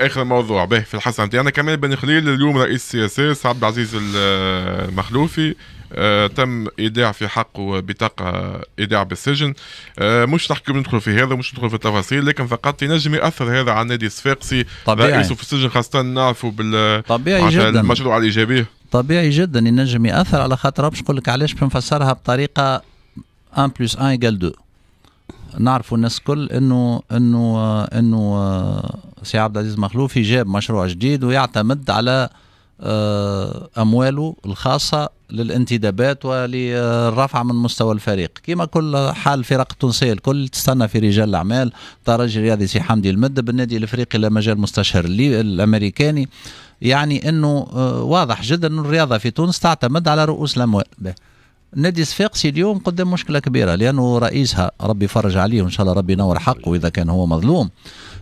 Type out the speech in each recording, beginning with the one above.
اخر موضوع به في الحسن انا كمال بن خليل اليوم رئيس سياسي عبد العزيز المخلوفي آه تم ايداع في حقه بطاقه ايداع بالسجن آه مش نحكي ندخل في هذا مش ندخل في التفاصيل لكن فقط ينجم ياثر هذا على النادي الصفاقسي رئيسه في السجن خاصه نعرفوا بال طبيعي جدا المشروع الايجابي طبيعي جدا ينجم ياثر على خاطر باش نقول لك علاش بنفسرها بطريقه 1 بلس 1 يقال 2 نعرفوا الناس الكل انه انه انه سي عبد العزيز مخلوفي جاب مشروع جديد ويعتمد على آه، أمواله الخاصة للانتدابات وللرفع من مستوى الفريق كما كل حال فرق التونسية الكل تستنى في رجال الأعمال ترجي رياضي سي حمدي المد بالنادي الإفريقي لمجال مجال مستشهر الأمريكاني يعني أنه آه، واضح جدا أن الرياضة في تونس تعتمد على رؤوس الأموال نادي صفاقسي اليوم قدام مشكله كبيره لانه رئيسها ربي يفرج عليه وان شاء الله ربي ينور حقه اذا كان هو مظلوم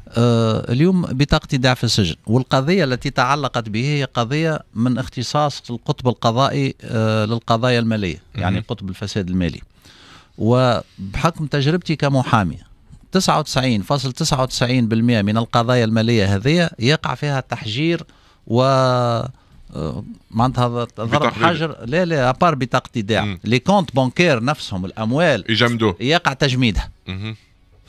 آه اليوم بطاقه دعم في السجن والقضيه التي تعلقت به هي قضيه من اختصاص القطب القضائي آه للقضايا الماليه يعني قطب الفساد المالي وبحكم تجربتي كمحامي 99.99% من القضايا الماليه هذه يقع فيها تحجير و آه، معناتها ضرب حجر لا لا ابار بطاقه ايداع لي كونت بانكير نفسهم الاموال يجمدوه يقع تجميدها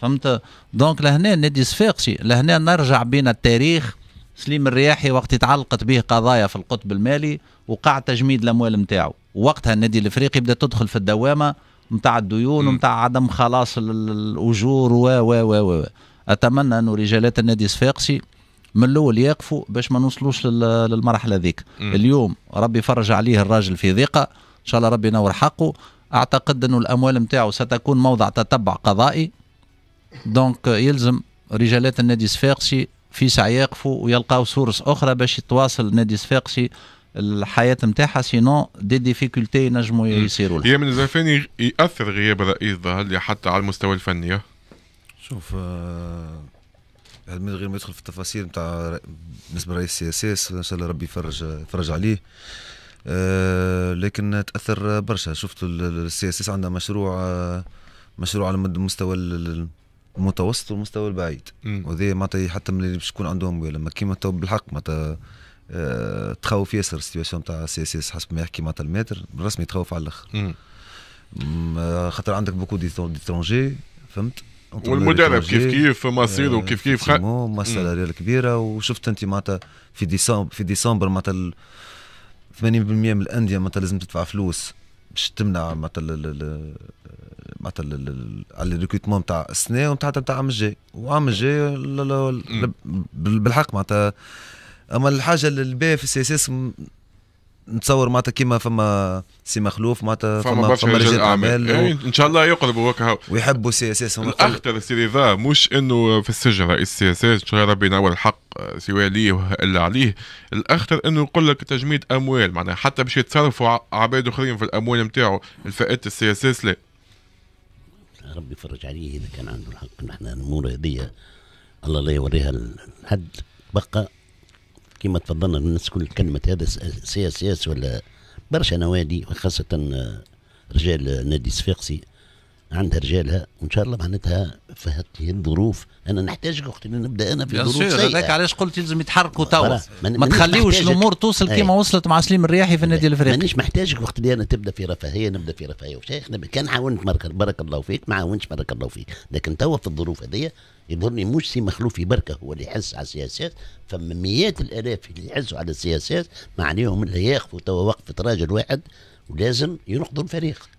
فهمت دونك لهنا نادي صفاقسي لهنا نرجع بين التاريخ سليم الرياحي وقت تعلقت به قضايا في القطب المالي وقع تجميد الاموال نتاعو وقتها النادي الافريقي بدا تدخل في الدوامه نتاع الديون نتاع عدم خلاص الاجور و و و و اتمنى انه رجالات النادي الصفاقسي من الاول يقفوا باش ما نوصلوش للمرحله ذيك اليوم ربي فرج عليه الراجل في ضيقه ان شاء الله ربي ينور حقه اعتقد انه الاموال نتاعو ستكون موضع تتبع قضائي دونك يلزم رجالات النادي الصفاقسي في سعي يقفوا ويلقاو سورس اخرى باش يتواصل النادي الصفاقسي الحياه نتاعها سينو دي ديفيكولتي ينجموا يصيروا لها. هي من الزفاني ياثر غياب الرئيس ظهر حتى على المستوى الفني. شوف آه من غير ما يدخل في التفاصيل نتاع بالنسبه لرئيس سي اس اس ان شاء الله ربي يفرج يفرج عليه آه، لكن تاثر برشا شفت السي اس اس عندها مشروع آه، مشروع على مستوى المتوسط والمستوى البعيد وهذا معناتها حتى من اللي باش يكون عندهم لما كيما تو بالحق معناتها آه، تخوف ياسر السيتواسيون تاع سي اس اس حسب ما يحكي معناتها الماتر بالرسمي تخوف على الاخر خاطر عندك بوكو دي ترونجي فهمت والمدرب كيف كيف مصيره آه، كيف كيف خ... مصدر كبيره وشفت انت معناتها في ديسمبر في ديسمبر معناتها 80% من الانديه معناتها لازم تدفع فلوس باش تمنع معناتها معناتها على الريكروتمون نتاع السنه ونتاع تاع عام الجاي وعام الجاي بالحق معناتها اما الحاجه الباهيه في السي اس اس نتصور معناتها كيما فما سي مخلوف معناتها فما فما رجال اعمال و... إيه، ان شاء الله يقلبوا هكا ويحبوا سي اس اس الاخطر سي رضا مش انه في السجن رئيس سي اس اس ان شاء الله ربي ينور الحق سواء ليه الا عليه الاخطر انه يقول لك تجميد اموال معناها حتى باش يتصرفوا عباد اخرين في الاموال نتاعو الفائده السي اس اس لا ربي يفرج عليه اذا كان عنده الحق نحن الامور هذه الله لا يوريها لحد بقى كما تفضلنا الناس كل كلمه هذا سياسي ولا برشا نوادي وخاصه آه، رجال نادي صفاقسي عندها رجالها وان شاء الله معناتها في هذه الظروف انا نحتاجك وقت اللي نبدا انا في ظروف سيئه هذاك علاش قلت يلزم يتحركوا توا ما تخليوش الامور توصل كما وصلت مع سليم الرياحي في النادي الافريقي مانيش محتاجك وقت اللي انا تبدا في رفاهيه نبدا في رفاهيه وشيخنا كان عاونت بارك الله فيك ما عاونتش بارك الله فيك لكن توا في الظروف هذه يظهرني مش سي مخلوفي بركه هو اللي يحس على السياسات فما مئات الالاف اللي يحسوا على السياسات ما عليهم الا ياخذوا توا وقفه راجل واحد ولازم ينقضوا الفريق